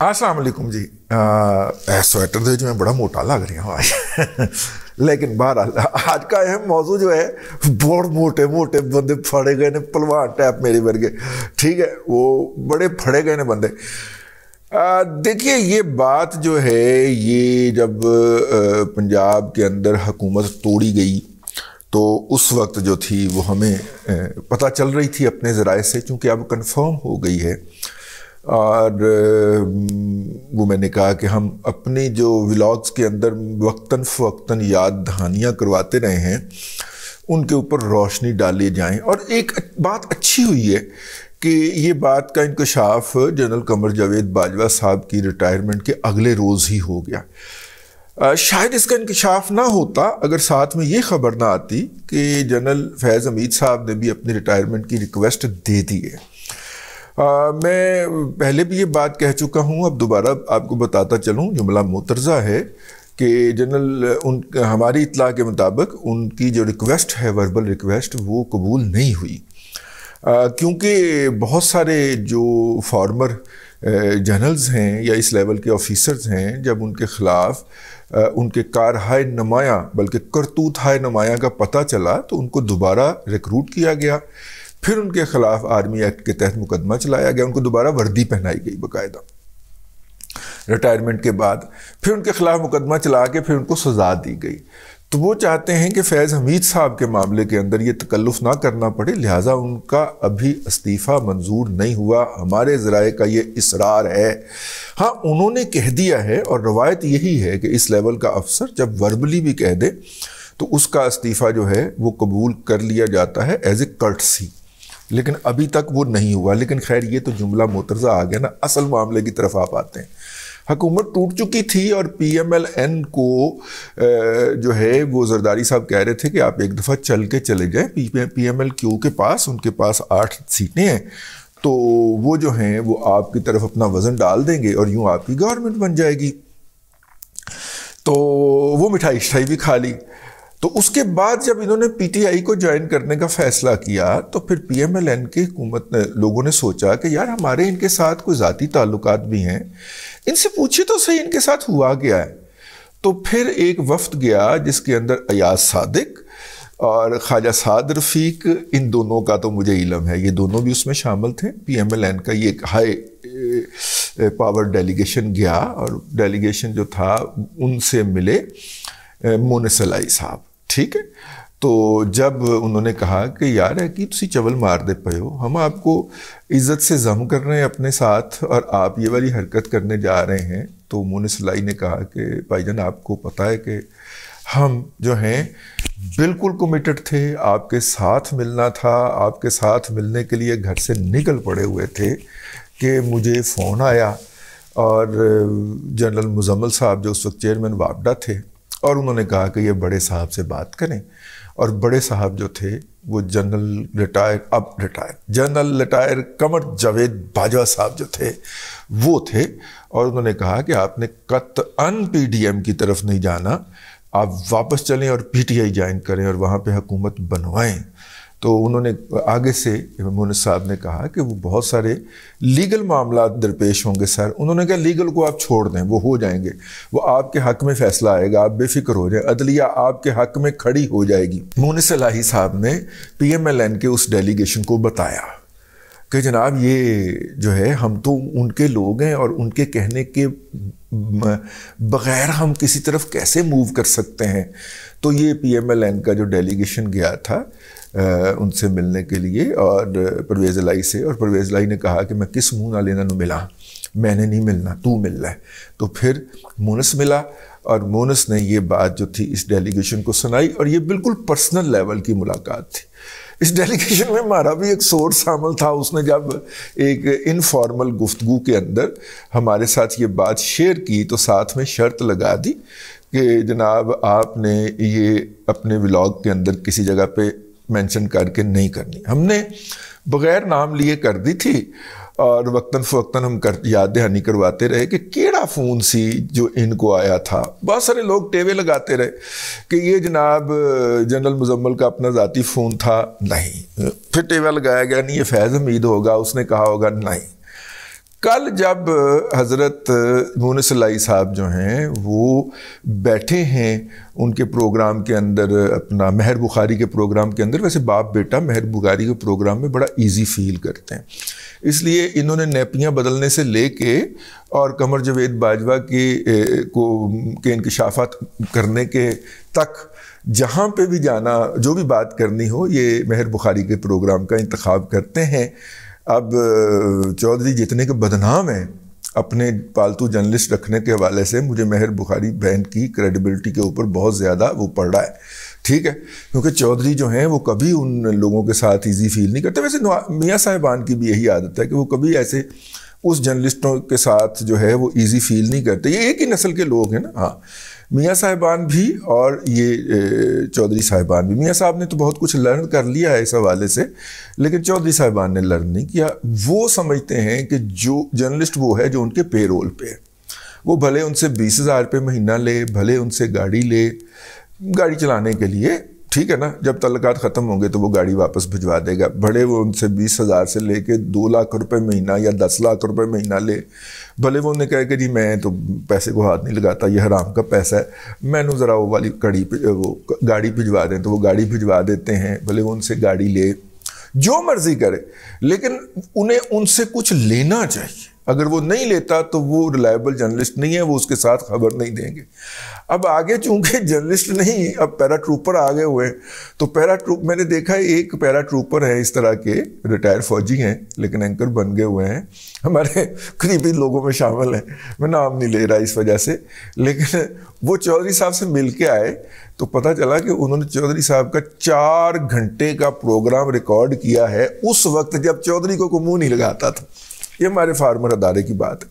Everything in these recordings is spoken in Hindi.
असलकुम जी आ, स्वेटर जो तो जी मैं बड़ा मोटा लग रहा हूँ आज लेकिन बहरहाल आज का अहम मौजू जो है बहुत मोटे मोटे बंदे फड़े गए ने पलवान टाइप मेरे वर्गे ठीक है वो बड़े फड़े गए ने बंदे देखिए ये बात जो है ये जब पंजाब के अंदर हुकूमत तोड़ी गई तो उस वक्त जो थी वो हमें पता चल रही थी अपने ज़राए से क्योंकि अब कन्फर्म हो गई है और वो मैंने कहा कि हम अपने जो व्लॉग्स के अंदर वक्ता फवक्तन याद दहानियाँ करवाते रहे हैं उनके ऊपर रोशनी डाली जाएं और एक बात अच्छी हुई है कि ये बात का इंकशाफ जनरल कमर जावेद बाजवा साहब की रिटायरमेंट के अगले रोज़ ही हो गया शायद इसका इंकशाफ ना होता अगर साथ में ये खबर ना आती कि जनरल फैज़ अमीद साहब ने भी अपनी रिटायरमेंट की रिक्वेस्ट दे दी है आ, मैं पहले भी ये बात कह चुका हूँ अब दोबारा आपको बताता चलूँ जुमला मोतरजा है कि जनरल उन हमारी इतला के मुताबिक उनकी जो रिक्वेस्ट है वर्बल रिक्वेस्ट वो कबूल नहीं हुई क्योंकि बहुत सारे जो फॉर्मर जनरल्स हैं या इस लेवल के ऑफिसर्स हैं जब उनके ख़िलाफ़ उनके कार हाय नमाया बल्कि करतूत हाय नमाया का पता चला तो उनको दोबारा रिक्रूट किया गया फिर उनके खिलाफ आर्मी एक्ट के तहत मुकदमा चलाया गया उनको दोबारा वर्दी पहनाई गई बाकायदा रिटायरमेंट के बाद फिर उनके खिलाफ मुकदमा चला के फिर उनको सजा दी गई तो वो चाहते हैं कि फैज़ हमीद साहब के मामले के अंदर ये तकल्लुफ़ ना करना पड़े लिहाजा उनका अभी इस्तीफ़ा मंजूर नहीं हुआ हमारे ज़राए का ये इसरार है हाँ उन्होंने कह दिया है और रवायत यही है कि इस लेवल का अफसर जब वर्बली भी कह दे तो उसका इस्तीफ़ा जो है वो कबूल कर लिया जाता है एज़ ए कर्टसी लेकिन अभी तक वो नहीं हुआ लेकिन खैर ये तो जुमला मोतरजा आ गया ना असल मामले की तरफ आप आते हैं हकूमत टूट चुकी थी और पी एम एल एन को जो है वो जरदारी साहब कह रहे थे कि आप एक दफ़ा चल के चले जाएँ पी एम एल क्यू के पास उनके पास आठ सीटें हैं तो वो जो हैं वो आपकी तरफ अपना वज़न डाल देंगे और यूँ आपकी गवर्नमेंट बन जाएगी तो वो मिठाई शिठाई भी खा ली तो उसके बाद जब इन्होंने पीटीआई को ज्वाइन करने का फैसला किया तो फिर पीएमएलएन की हुकूमत ने लोगों ने सोचा कि यार हमारे इनके साथ कोई ज़ाती ताल्लुक़ भी हैं इनसे पूछे तो सही इनके साथ हुआ गया है तो फिर एक वफ्त गया जिसके अंदर अयाज सादिक और ख्वाजा साद रफ़ीक इन दोनों का तो मुझे इलम है ये दोनों भी उसमें शामिल थे पी एम एल एन का ये एक हाई पावर डेलीगेशन गया और डेलीगेशन जो था उनसे मिले मोनसलाई साहब ठीक है तो जब उन्होंने कहा कि यार है कि तुम चवल मार दे पे हो हम आपको इज़्ज़त से जम कर रहे हैं अपने साथ और आप ये वाली हरकत करने जा रहे हैं तो मोन सलाई ने कहा कि भाईजान आपको पता है कि हम जो हैं बिल्कुल कमिटेड थे आपके साथ मिलना था आपके साथ मिलने के लिए घर से निकल पड़े हुए थे कि मुझे फ़ोन आया और जनरल मुजम्मल साहब जो उस वक्त चेयरमैन वापडा थे और उन्होंने कहा कि ये बड़े साहब से बात करें और बड़े साहब जो थे वो जनरल रिटायर अब retire general retire Qamar Javed Bajwa साहब जो थे वो थे और उन्होंने कहा कि आपने कत अन पी की तरफ नहीं जाना आप वापस चलें और पीटीआई ज्वाइन करें और वहाँ पे हुकूमत बनवाएं तो उन्होंने आगे से मोहन साहब ने कहा कि वो बहुत सारे लीगल मामला दरपेश होंगे सर उन्होंने कहा लीगल को आप छोड़ दें वो हो जाएंगे वो आपके हक में फैसला आएगा आप बेफिक्र हो जाए अदलिया आपके हक में खड़ी हो जाएगी मोहन सलाही साहब ने पी एम एल एन के उस डेलीगेशन को बताया कि जनाब ये जो है हम तो उनके लोग हैं और उनके कहने के बग़ैर हम किसी तरफ कैसे मूव कर सकते हैं तो ये पी एम एल एन का जो डेलीगेशन गया था उनसे मिलने के लिए और परवेज़ लाई से और परवेज़ लाई ने कहा कि मैं किस मुँह नाल इन्हों मिला मैंने नहीं मिलना तू मिलना है तो फिर मोनस मिला और मोनस ने ये बात जो थी इस डेलीगेशन को सुनाई और ये बिल्कुल पर्सनल लेवल की मुलाकात थी इस डेलीगेशन में हमारा भी एक सोर्स शामिल था उसने जब एक इनफॉर्मल गुफ्तु के अंदर हमारे साथ ये बात शेयर की तो साथ में शर्त लगा दी कि जनाब आपने ये अपने व्लॉग के अंदर किसी जगह पे मेंशन करके नहीं करनी हमने बगैर नाम लिए कर दी थी और वक्ता फ़वक्ता हम कर याद दहानी करवाते रहे कि केड़ा फ़ोन सी जो इनको आया था बहुत सारे लोग टेवे लगाते रहे कि ये जनाब जनरल मुजम्मल का अपना ज़ाती फ़ोन था नहीं फिर टेवा लगाया गया नहीं ये फैज़ हमीद होगा उसने कहा होगा नहीं कल जब हज़रत मोनसलाई साहब जो हैं वो बैठे हैं उनके प्रोग्राम के अंदर अपना महर बुखारी के प्रोग्राम के अंदर वैसे बाप बेटा महर बुखारी के प्रोग्राम में बड़ा इजी फील करते हैं इसलिए इन्होंने नैपियाँ बदलने से लेके और कमर जवेद बाजवा के को के इंकशाफात करने के तक जहाँ पे भी जाना जो भी बात करनी हो ये महर बुखारी के प्रोग्राम का इंतखब करते हैं अब चौधरी जितने के बदनाम हैं अपने पालतू जर्नलिस्ट रखने के हवाले से मुझे मेहर बुखारी बहन की क्रेडिबिलिटी के ऊपर बहुत ज़्यादा वो पड़ रहा है ठीक है क्योंकि चौधरी जो हैं वो कभी उन लोगों के साथ ईजी फील नहीं करते वैसे मियाँ साहिबान की भी यही आदत है कि वो कभी ऐसे उस जर्नलिस्टों के साथ जो है वो ईजी फील नहीं करते ये एक ही नस्ल के लोग हैं ना हाँ मियाँ साहिबान भी और ये चौधरी साहिबान भी मियाँ साहब ने तो बहुत कुछ लर्न कर लिया है इस हवाले से लेकिन चौधरी साहिबान ने लर्न नहीं किया वो समझते हैं कि जो जर्नलिस्ट वो है जो उनके रोल पे है वो भले उनसे बीस हज़ार रुपये महीना ले भले उनसे गाड़ी ले गाड़ी चलाने के लिए ठीक है ना जब तलकात ख़त्म होंगे तो वो गाड़ी वापस भिजवा देगा भले वो उनसे बीस हज़ार से ले कर दो लाख रुपए महीना या दस लाख रुपए महीना ले भले वो उन्हें कहे कि जी मैं तो पैसे को हाथ नहीं लगाता ये हराम का पैसा है मैंने ज़रा वो वाली कड़ी वो गाड़ी भिजवा दें तो वो गाड़ी भिजवा देते हैं भले वो उनसे गाड़ी ले जो मर्ज़ी करे लेकिन उन्हें उनसे कुछ लेना चाहिए अगर वो नहीं लेता तो वो रिलायबल जर्नलिस्ट नहीं है वो उसके साथ खबर नहीं देंगे अब आगे चूंकि जर्नलिस्ट नहीं अब पैरा ट्रूपर गए हुए तो पैरा ट्रूप मैंने देखा एक पैरा ट्रूपर है इस तरह के रिटायर फौजी हैं लेकिन एंकर बन गए हुए हैं हमारे करीबी लोगों में शामिल हैं मैं नाम नहीं ले रहा इस वजह से लेकिन वो चौधरी साहब से मिल के आए तो पता चला कि उन्होंने चौधरी साहब का चार घंटे का प्रोग्राम रिकॉर्ड किया है उस वक्त जब चौधरी को मुंह नहीं लगाता था ये हमारे फार्मर अदारे की बात है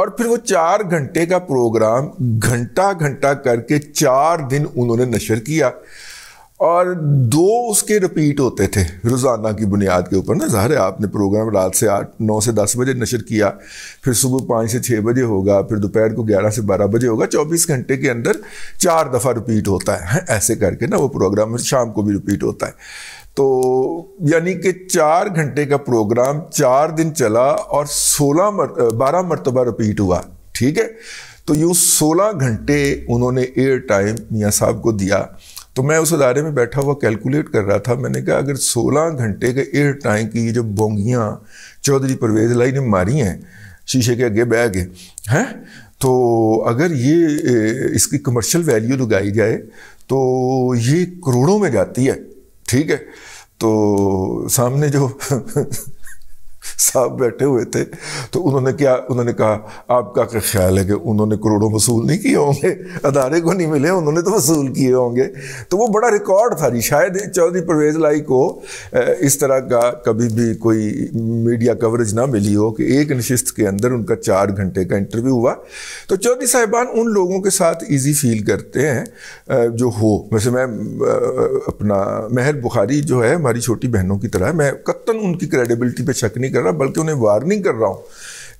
और फिर वो चार घंटे का प्रोग्राम घंटा घंटा करके चार दिन उन्होंने नशर किया और दो उसके रिपीट होते थे रोज़ाना की बुनियाद के ऊपर ना ज़ाहिर है आपने प्रोग्राम रात से आठ नौ से दस बजे नशर किया फिर सुबह पाँच से छः बजे होगा फिर दोपहर को ग्यारह से बारह बजे होगा चौबीस घंटे के अंदर चार दफ़ा रिपीट होता है ऐसे करके ना वो प्रोग्राम शाम को भी रिपीट होता है तो यानी कि चार घंटे का प्रोग्राम चार दिन चला और सोलह मर, बारह मरतबा रिपीट हुआ ठीक है तो यूँ सोलह घंटे उन्होंने एयर टाइम मियाँ साहब को दिया तो मैं उस अदारे में बैठा हुआ कैलकुलेट कर रहा था मैंने कहा अगर सोलह घंटे के एयर टाइम की ये जो बोंगियाँ चौधरी परवेज लाई ने मारी हैं शीशे के आगे बह है हैं तो अगर ये इसकी कमर्शियल वैल्यू लगाई जाए तो ये करोड़ों में जाती है ठीक है तो सामने जो साहब बैठे हुए थे तो उन्होंने क्या उन्होंने कहा आपका क्या ख्याल है कि उन्होंने करोड़ों वसूल नहीं किए होंगे अदारे को नहीं मिले उन्होंने तो वसूल किए होंगे तो वो बड़ा रिकॉर्ड था जी शायद चौधरी परवेज लाई को इस तरह का कभी भी कोई मीडिया कवरेज ना मिली हो कि एक नशस्त के अंदर उनका चार घंटे का इंटरव्यू हुआ तो चौधरी साहिबान उन लोगों के साथ ईजी फील करते हैं जो हो वैसे मैं अपना मेहर बुखारी जो है हमारी छोटी बहनों की तरह मैं कत्तन उनकी क्रेडिबिलिटी पर शक नहीं नहीं कर रहा बल्कि उन्हें वार्निंग कर रहा हूँ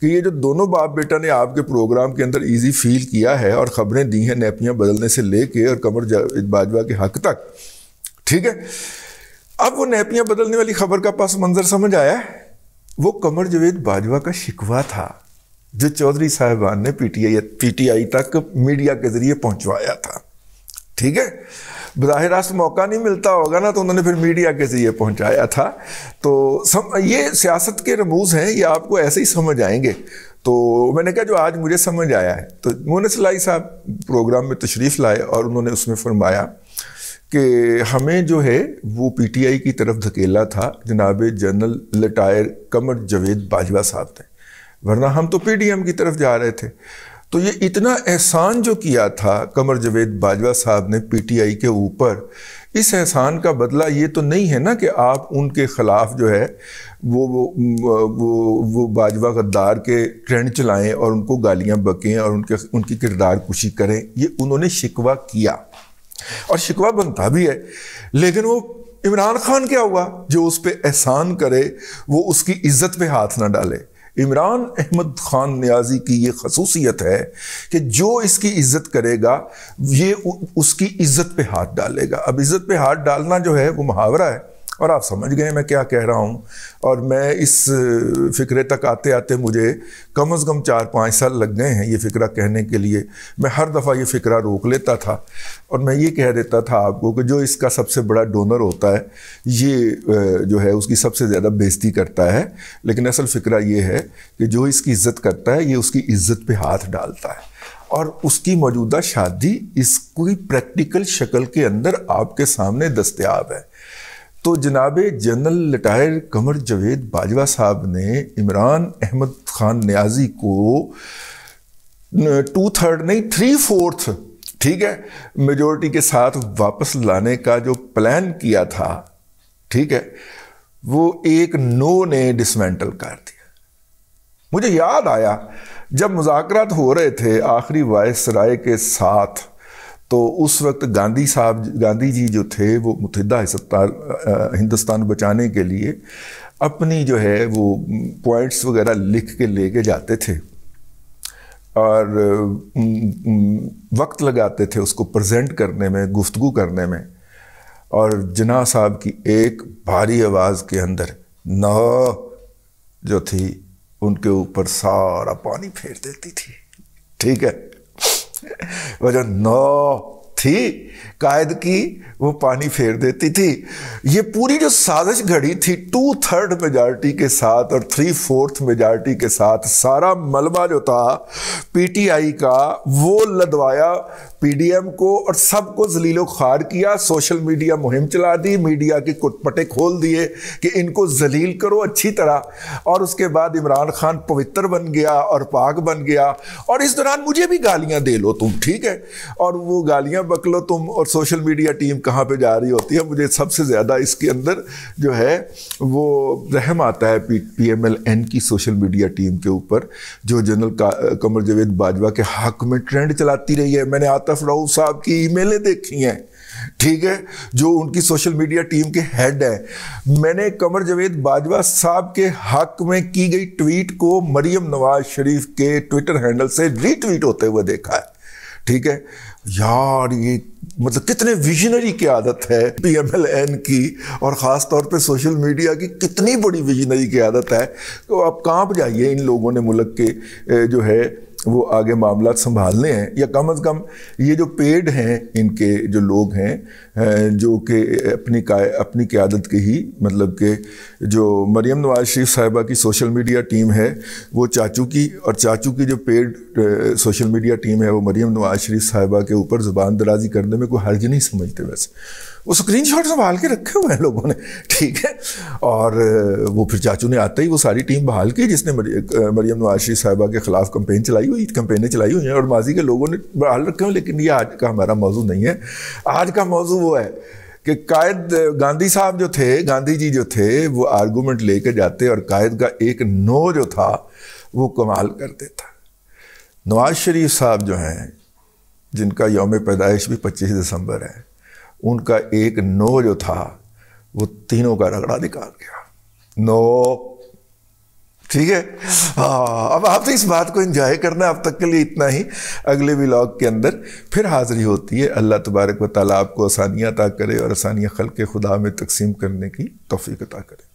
कि ये जो दोनों बाप बेटा ने आपके प्रोग्राम के अंदर इजी फील किया है और ख़बरें दी हैं नैपियाँ बदलने से लेके और कमर बाजवा के हक तक ठीक है अब वो नैपियाँ बदलने वाली खबर का पास मंजर समझ आया है वो कमर जवेद बाजवा का शिकवा था जो चौधरी साहबान ने पीटीआई पीटीआई तक मीडिया के जरिए पहुंचवाया था ठीक है बरह रास्त मौका नहीं मिलता होगा ना तो उन्होंने फिर मीडिया के ज़रिए पहुंचाया था तो सम, ये सियासत के रमूज हैं ये आपको ऐसे ही समझ आएंगे तो मैंने कहा जो आज मुझे समझ आया है तो मोनस लाई साहब प्रोग्राम में तशरीफ़ लाए और उन्होंने उसमें फरमाया कि हमें जो है वो पीटीआई की तरफ धकेला था जनाब जनरल रिटायर कमर जवेद बाजवा साहब ने वरना हम तो पीडीएम की तरफ जा रहे थे तो ये इतना एहसान जो किया था कमर जवेद बाजवा साहब ने पीटीआई के ऊपर इस एहसान का बदला ये तो नहीं है ना कि आप उनके ख़िलाफ़ जो है वो वो वो वो बाजवा गद्दार के ट्रेंड चलाएं और उनको गालियां बकें और उनके उनकी किरदार कुशी करें ये उन्होंने शिकवा किया और शिकवा बनता भी है लेकिन वो इमरान खान क्या हुआ जो उस पर एहसान करे वो उसकी इज्जत पे हाथ ना डाले इमरान अहमद ख़ान न्याजी की ये खसूसियत है कि जो इसकी इज्जत करेगा ये उसकी इज्जत पे हाथ डालेगा अब इज्जत पे हाथ डालना जो है वो मुहावरा है और आप समझ गए मैं क्या कह रहा हूँ और मैं इस फ़िक्रे तक आते आते मुझे कम अज़ कम चार पाँच साल लग गए हैं ये फ़िक्रा कहने के लिए मैं हर दफ़ा ये फ़िक्रा रोक लेता था और मैं ये कह देता था आपको कि जो इसका सबसे बड़ा डोनर होता है ये जो है उसकी सबसे ज़्यादा बेजती करता है लेकिन असल फ़िक्रा ये है कि जो इसकी इज़्ज़त करता है ये उसकी इज़्ज़त पे हाथ डालता है और उसकी मौजूदा शादी इसकी प्रैक्टिकल शक्ल के अंदर आपके सामने दस्तियाब है तो जनाब जनरल रिटायर कमर जावेद बाजवा साहब ने इमरान अहमद खान न्याजी को टू थर्ड नहीं थ्री फोर्थ ठीक है मेजोरिटी के साथ वापस लाने का जो प्लान किया था ठीक है वो एक नो ने डिसमेंटल कर दिया मुझे याद आया जब मुजाकरात हो रहे थे आखिरी वायसराय के साथ तो उस वक्त गांधी साहब गांधी जी जो थे वो मुतहदा हिंदुस्तान बचाने के लिए अपनी जो है वो पॉइंट्स वगैरह लिख के लेके जाते थे और वक्त लगाते थे उसको प्रेजेंट करने में गुफ्तगु करने में और जना साहब की एक भारी आवाज़ के अंदर न जो थी उनके ऊपर सारा पानी फेर देती थी ठीक है वजन जो नौ थी कायद की वो पानी फेर देती थी ये पूरी जो साजिश घड़ी थी टू थर्ड मेजॉरिटी के साथ और थ्री फोर्थ मेजॉरिटी के साथ सारा मलबा जो था पीटीआई का वो लदवाया पीडीएम को और सबको जलीलो खार किया सोशल मीडिया मुहिम चला दी मीडिया के कुटपटे खोल दिए कि इनको जलील करो अच्छी तरह और उसके बाद इमरान खान पवित्र बन गया और पाक बन गया और इस दौरान मुझे भी गालियां दे लो तुम ठीक है और वो गालियां बकलो तुम और सोशल मीडिया टीम का कहाँ पे जा रही होती है मुझे सबसे ज़्यादा इसके अंदर जो है वो रहम आता है पी एम एल एन की सोशल मीडिया टीम के ऊपर जो जनरल कमर जावेद बाजवा के हक में ट्रेंड चलाती रही है मैंने आतफ राउफ साहब की ईमेलें देखी हैं ठीक है जो उनकी सोशल मीडिया टीम के हेड है मैंने कमर जावेद बाजवा साहब के हक में की गई ट्वीट को मरियम नवाज शरीफ के ट्विटर हैंडल से रीट्वीट होते हुए देखा है ठीक है यार ये मतलब कितने विजनरी की आदत है पीएमएलएन की और ख़ास तौर पे सोशल मीडिया की कितनी बड़ी विजनरी की आदत है तो आप कांप जाइए इन लोगों ने मुल्क के जो है वो आगे मामला संभालने हैं या कम अज़ कम ये जो पेड हैं इनके जो लोग हैं जो कि अपनी का अपनी क्यादत के ही मतलब के जो मरीम नवाज शरीफ साहिबा की सोशल मीडिया टीम है वो चाचू की और चाचू की जो पेड सोशल मीडिया टीम है वो मरीम नवाज शरीफ साहिबा के ऊपर ज़ुबान दराजी करने में कोई हर्ज नहीं समझते वैसे वो स्क्रीन शॉट संभाल के रखे हुए हैं लोगों ने ठीक है और वो फिर चाचू ने आते ही वो सारी टीम बहाल की जिसने मरियम नवाज शरीफ साहिबा के ख़िलाफ़ कंपेन चलाई चलाई हुई कंपेनें चलाई हुई हैं और माजी के लोगों ने बढ़ाल रखे हुए लेकिन ये आज का हमारा मौजू नहीं है आज का मौजू वो है कि कायद गांधी साहब जो थे गांधी जी जो थे वो आर्गूमेंट लेके जाते और कायद का एक नो जो था वो कमाल कर देता नवाज शरीफ साहब जो हैं जिनका योम पैदाइश भी 25 दिसंबर है उनका एक नो जो था वो तीनों का रगड़ा निकाल गया नो ठीक है हाँ अब आपने इस बात को इंजॉय करना अब तक के लिए इतना ही अगले व्लॉग के अंदर फिर हाजिरी होती है अल्लाह तबारक व ताली आपको आसानियाँ अता करे और आसानियाँ खल के खुदा में तकसीम करने की तोफ़ी अता करे